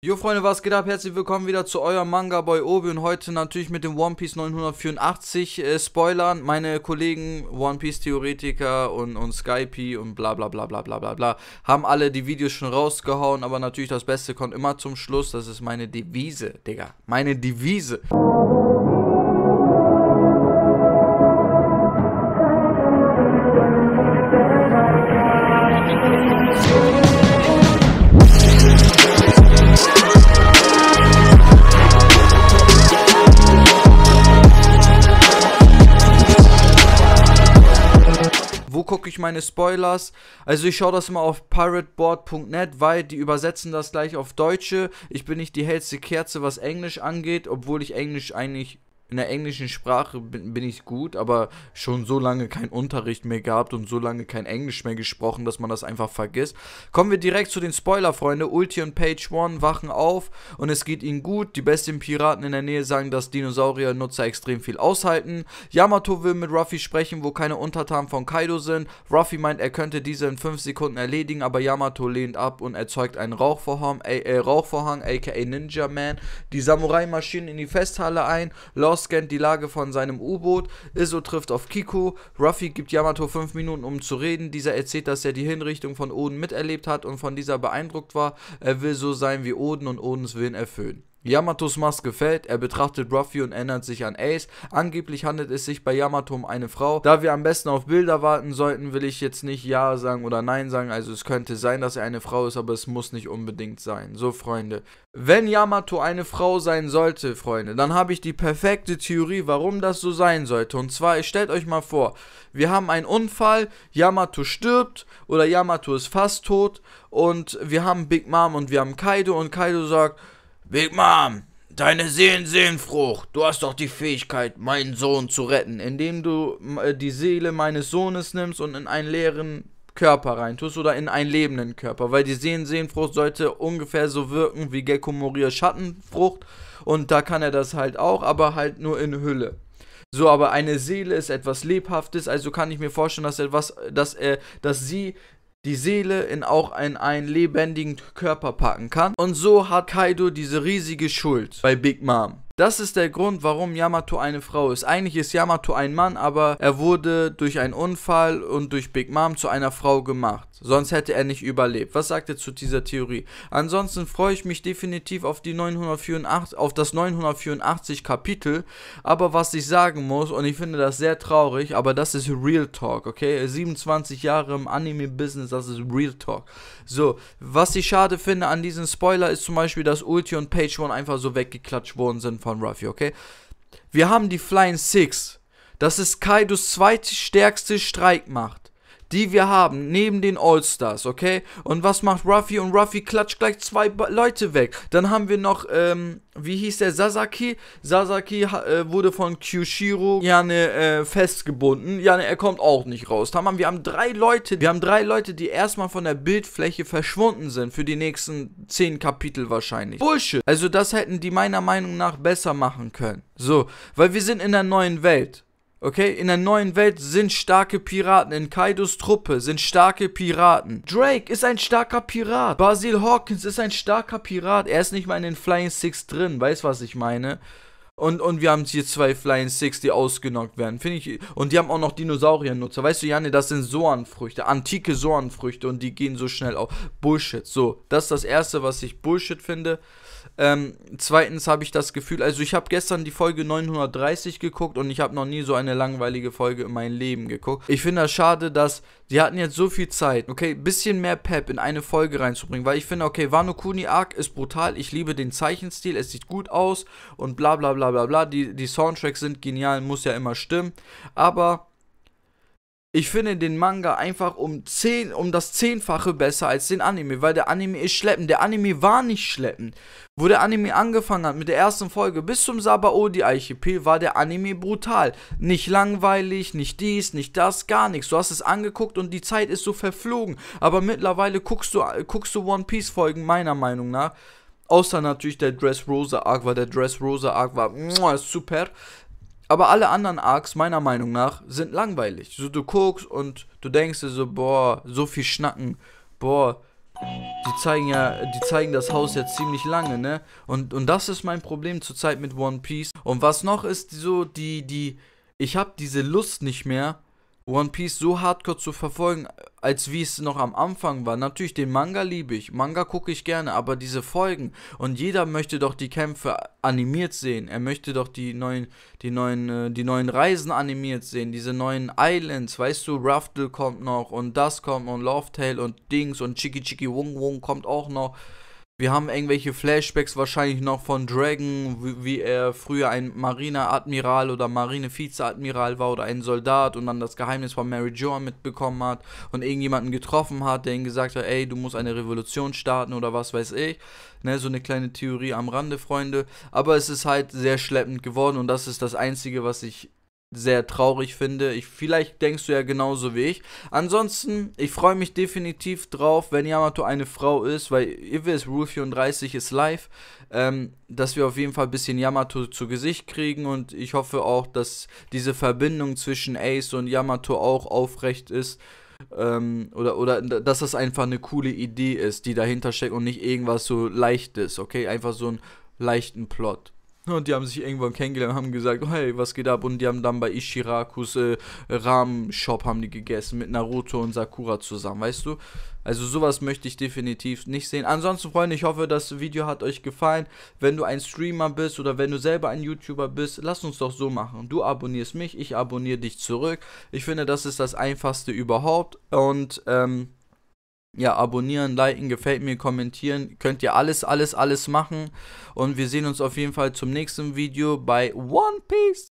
Jo Freunde, was geht ab? Herzlich willkommen wieder zu eurem Manga Boy Obi und heute natürlich mit dem One Piece 984 äh, Spoilern. Meine Kollegen One Piece Theoretiker und, und Skypey und bla bla bla bla bla bla bla haben alle die Videos schon rausgehauen, aber natürlich das Beste kommt immer zum Schluss. Das ist meine Devise, Digga. Meine Devise. wo gucke ich meine Spoilers? Also ich schaue das mal auf pirateboard.net, weil die übersetzen das gleich auf Deutsche. Ich bin nicht die hellste Kerze, was Englisch angeht, obwohl ich Englisch eigentlich in der englischen Sprache bin, bin, ich gut, aber schon so lange keinen Unterricht mehr gehabt und so lange kein Englisch mehr gesprochen, dass man das einfach vergisst. Kommen wir direkt zu den Spoiler, Freunde. Ulti und Page One wachen auf und es geht ihnen gut. Die besten Piraten in der Nähe sagen, dass Dinosaurier-Nutzer extrem viel aushalten. Yamato will mit Ruffy sprechen, wo keine Untertanen von Kaido sind. Ruffy meint, er könnte diese in 5 Sekunden erledigen, aber Yamato lehnt ab und erzeugt einen Rauchvorhang, äh, Rauchvorhang aka Ninja Man. Die Samurai marschieren in die Festhalle ein. Lost scannt die Lage von seinem U-Boot. Iso trifft auf Kiko. Ruffy gibt Yamato 5 Minuten, um zu reden. Dieser erzählt, dass er die Hinrichtung von Oden miterlebt hat und von dieser beeindruckt war. Er will so sein wie Oden und Odens Willen erfüllen. Yamatos Maske fällt, er betrachtet Ruffy und erinnert sich an Ace. Angeblich handelt es sich bei Yamato um eine Frau. Da wir am besten auf Bilder warten sollten, will ich jetzt nicht Ja sagen oder Nein sagen. Also es könnte sein, dass er eine Frau ist, aber es muss nicht unbedingt sein. So, Freunde. Wenn Yamato eine Frau sein sollte, Freunde, dann habe ich die perfekte Theorie, warum das so sein sollte. Und zwar, stellt euch mal vor, wir haben einen Unfall, Yamato stirbt oder Yamato ist fast tot und wir haben Big Mom und wir haben Kaido und Kaido sagt, Big Mom, deine Seelen Seelenfrucht, du hast doch die Fähigkeit, meinen Sohn zu retten, indem du äh, die Seele meines Sohnes nimmst und in einen leeren Körper reintust oder in einen lebenden Körper, weil die Seen Seelenfrucht sollte ungefähr so wirken wie Gecko Moria Schattenfrucht und da kann er das halt auch, aber halt nur in Hülle. So, aber eine Seele ist etwas Lebhaftes, also kann ich mir vorstellen, dass etwas, dass er, dass sie die Seele in auch in einen lebendigen Körper packen kann. Und so hat Kaido diese riesige Schuld bei Big Mom. Das ist der Grund, warum Yamato eine Frau ist. Eigentlich ist Yamato ein Mann, aber er wurde durch einen Unfall und durch Big Mom zu einer Frau gemacht. Sonst hätte er nicht überlebt. Was sagt ihr zu dieser Theorie? Ansonsten freue ich mich definitiv auf die 984, auf das 984 Kapitel. Aber was ich sagen muss, und ich finde das sehr traurig, aber das ist Real Talk, okay? 27 Jahre im Anime-Business, das ist Real Talk. So, was ich schade finde an diesem Spoiler ist zum Beispiel, dass Ulti und Page One einfach so weggeklatscht worden sind von Ruffy, okay? Wir haben die Flying Six. Das ist Kaidos zweitstärkste Streikmacht die wir haben, neben den All-Stars, okay? Und was macht Ruffy? Und Ruffy klatscht gleich zwei ba Leute weg. Dann haben wir noch, ähm, wie hieß der? Sasaki. Sasaki äh, wurde von Kyushiro Jane äh, festgebunden. Jane, er kommt auch nicht raus. Tamam, wir haben drei Leute, wir haben drei Leute, die erstmal von der Bildfläche verschwunden sind für die nächsten zehn Kapitel wahrscheinlich. Bullshit. Also das hätten die meiner Meinung nach besser machen können. So, weil wir sind in der neuen Welt. Okay, in der neuen Welt sind starke Piraten. In Kaidos Truppe sind starke Piraten. Drake ist ein starker Pirat. Basil Hawkins ist ein starker Pirat. Er ist nicht mal in den Flying Six drin. Weißt was ich meine? Und, und wir haben hier zwei Flying Six, die ausgenockt werden. Finde ich. Und die haben auch noch Dinosauriernutzer. Weißt du, Janne, das sind Sohrenfrüchte. antike Sohrenfrüchte. und die gehen so schnell auf. Bullshit. So, das ist das Erste, was ich Bullshit finde. Ähm, zweitens habe ich das Gefühl, also ich habe gestern die Folge 930 geguckt und ich habe noch nie so eine langweilige Folge in meinem Leben geguckt. Ich finde das schade, dass die hatten jetzt so viel Zeit, okay, bisschen mehr Pep in eine Folge reinzubringen, weil ich finde, okay, Wano Kuni Arc ist brutal, ich liebe den Zeichenstil, es sieht gut aus und bla bla bla bla bla. Die, die Soundtracks sind genial, muss ja immer stimmen, aber ich finde den Manga einfach um, 10, um das Zehnfache besser als den Anime, weil der Anime ist schleppend. Der Anime war nicht schleppend. Wo der Anime angefangen hat mit der ersten Folge bis zum Sabaody Archipel war der Anime brutal. Nicht langweilig, nicht dies, nicht das, gar nichts. Du hast es angeguckt und die Zeit ist so verflogen. Aber mittlerweile guckst du, guckst du One Piece Folgen meiner Meinung nach. Außer natürlich der Dressrosa Arc, weil der Dressrosa Arc war muah, super. Aber alle anderen Arcs, meiner Meinung nach, sind langweilig. So, du guckst und du denkst dir so, boah, so viel Schnacken. Boah, die zeigen ja, die zeigen das Haus ja ziemlich lange, ne? Und, und das ist mein Problem zurzeit mit One Piece. Und was noch ist, so, die, die, ich habe diese Lust nicht mehr, One Piece so hardcore zu verfolgen, als wie es noch am Anfang war. Natürlich, den Manga liebe ich, Manga gucke ich gerne, aber diese Folgen und jeder möchte doch die Kämpfe animiert sehen. Er möchte doch die neuen, die neuen, äh, die neuen Reisen animiert sehen, diese neuen Islands, weißt du, Raftel kommt noch und das kommt und Love Tale und Dings und Chiki Chiki Wung Wung kommt auch noch. Wir haben irgendwelche Flashbacks wahrscheinlich noch von Dragon, wie, wie er früher ein Marineadmiral oder Marinevizeadmiral war oder ein Soldat und dann das Geheimnis von Mary Joan mitbekommen hat und irgendjemanden getroffen hat, der ihm gesagt hat, ey, du musst eine Revolution starten oder was weiß ich. Ne, so eine kleine Theorie am Rande, Freunde. Aber es ist halt sehr schleppend geworden und das ist das Einzige, was ich sehr traurig finde. Ich, vielleicht denkst du ja genauso wie ich. Ansonsten, ich freue mich definitiv drauf, wenn Yamato eine Frau ist, weil ihr wisst, Rule 34 ist live, ähm, dass wir auf jeden Fall ein bisschen Yamato zu Gesicht kriegen und ich hoffe auch, dass diese Verbindung zwischen Ace und Yamato auch aufrecht ist. Ähm, oder, oder dass das einfach eine coole Idee ist, die dahinter steckt und nicht irgendwas so leichtes, okay? Einfach so einen leichten Plot. Und die haben sich irgendwann kennengelernt und haben gesagt, oh, hey, was geht ab? Und die haben dann bei Ishirakus äh, Ramen-Shop haben die gegessen mit Naruto und Sakura zusammen, weißt du? Also sowas möchte ich definitiv nicht sehen. Ansonsten, Freunde, ich hoffe, das Video hat euch gefallen. Wenn du ein Streamer bist oder wenn du selber ein YouTuber bist, lass uns doch so machen. Du abonnierst mich, ich abonniere dich zurück. Ich finde, das ist das Einfachste überhaupt. Und, ähm, ja, abonnieren, liken, gefällt mir, kommentieren. Könnt ihr alles, alles, alles machen. Und wir sehen uns auf jeden Fall zum nächsten Video bei One Piece.